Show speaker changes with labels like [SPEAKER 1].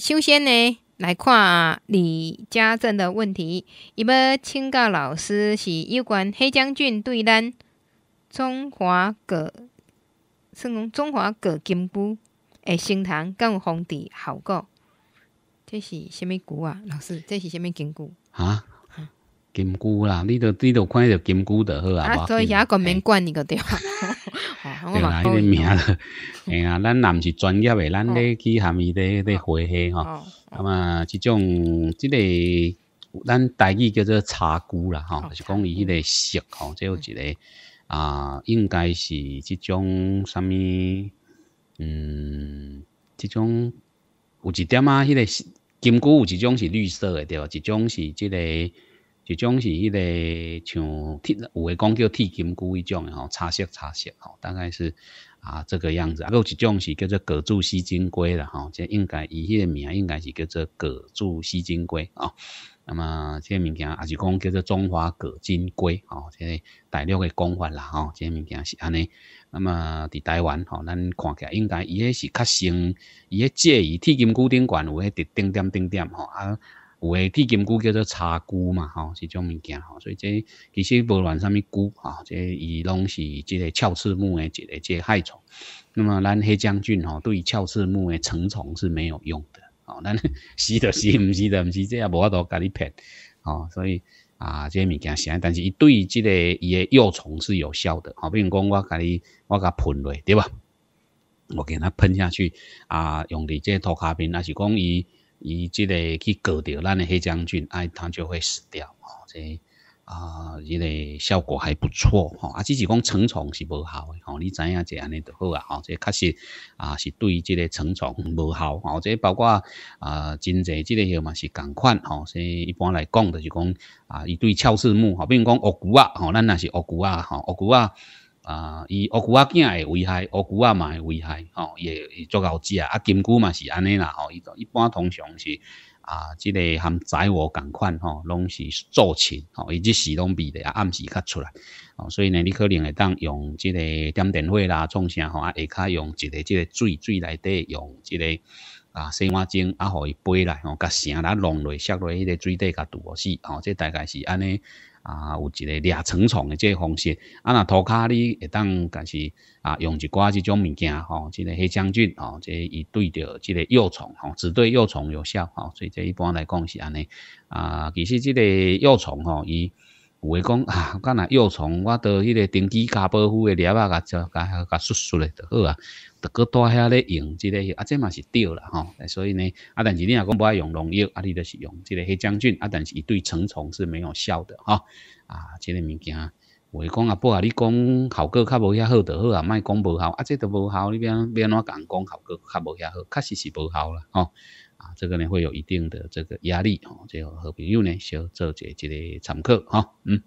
[SPEAKER 1] 首先呢，来看李家正的问题。伊要请教老师，是有关黑将军对咱中华葛，算讲中华葛金箍诶，升堂敢有防治效果？这是什物句啊？老师，这是什物金句
[SPEAKER 2] 啊，金句啦！你都你都看着金句着好啊，所以
[SPEAKER 1] 遐讲没关那个对对啦，迄个名，
[SPEAKER 2] 哎呀，咱毋是专业的，咱咧去下面咧咧花去吼，啊嘛，即种即个，咱代字叫做茶菇啦，吼，是讲伊迄个色，吼，即个啊，应该是即种什么，嗯，即种有一点啊，迄个金菇有一种是绿色的，对吧？一种是即个。一种是迄个像铁，有诶讲叫铁金龟迄种诶吼，叉色叉色吼，大概是啊这个样子，啊搁有一种是叫做葛柱吸金龟啦吼，即应该伊迄个名应该是叫做葛柱吸金龟啊。那么即物件也是讲叫做中华葛金龟吼，即个大陆诶讲法啦吼，即物件是安尼。那么伫台湾吼，咱看起来应该伊迄是较新，伊迄介于铁金龟顶悬有迄伫顶点顶点吼啊。有诶，地金菇叫做茶菇嘛，吼，是种物件，吼，所以这其实无论啥物菇，吼，这伊拢是即个鞘翅目诶一个即害虫。那么咱黑将军吼，对鞘翅目诶成虫是没有用的，哦，咱是著是毋是？著毋是这也无法度甲你骗，哦，所以啊，即物件啥？但是伊对于即个伊诶幼虫是有效的，吼。比如讲我甲你，我甲喷落，对吧？我给它喷下去，啊，用伫即涂骹边，那是讲伊。伊即个去割掉咱的黑将军，哎，他就会死掉哦。这啊，伊个效果还不错哦。啊，只是讲虫虫是无效的哦。你知影这安尼就好啊。哦，这确实啊是对这个虫虫无效哦。这包括啊，真侪即个药嘛是共款哦。所以一般来讲就是讲啊，伊对俏刺木，吼。比如讲鳄龟啊，哦，咱也是鳄龟啊，哦，鳄龟啊。啊，伊乌龟仔会危害，乌龟仔嘛会危害，吼，伊会伊做咬食啊。金龟嘛是安尼啦，吼，都一般通常是啊，即个含宰我共款，吼，拢是做钱，吼，伊即时拢未得，啊，暗时较出来，哦，所以呢，你可能会当用即个点电话啦，创啥吼，啊，下较用一个即个水水内底用即个。啊，洗碗精啊，互伊飞来吼，甲绳来弄落、摔落迄个水底甲好死吼，这大概是安尼啊，有一个掠成虫的这方式。啊，若涂骹你会当，但是啊，用一寡即种物件吼，即个黑将军吼，即伊对着即个幼虫吼，只对幼虫有效吼，所以这一般来讲是安尼啊。其实即个幼虫吼，伊。有诶讲 啊，敢若幼虫，我到迄个登记加保护诶粒啊，甲甲甲刷刷诶就好啊，着搁带遐咧用之个，啊，这嘛是对啦吼。所以呢，啊，但是你若讲不爱用农药，啊，你着是用即个黑将军。啊，但是伊对成虫是没有效的吼。啊，即个物件，有诶讲啊，不啊，你讲效果较无遐好就好啊，卖讲无效。啊，这着无效，你变变哪甲人讲效果较无遐好，确实是无效啦吼。啊，这个呢会有一定的这个压力哦，就和平友呢需要做些一的参考
[SPEAKER 1] 哈嗯。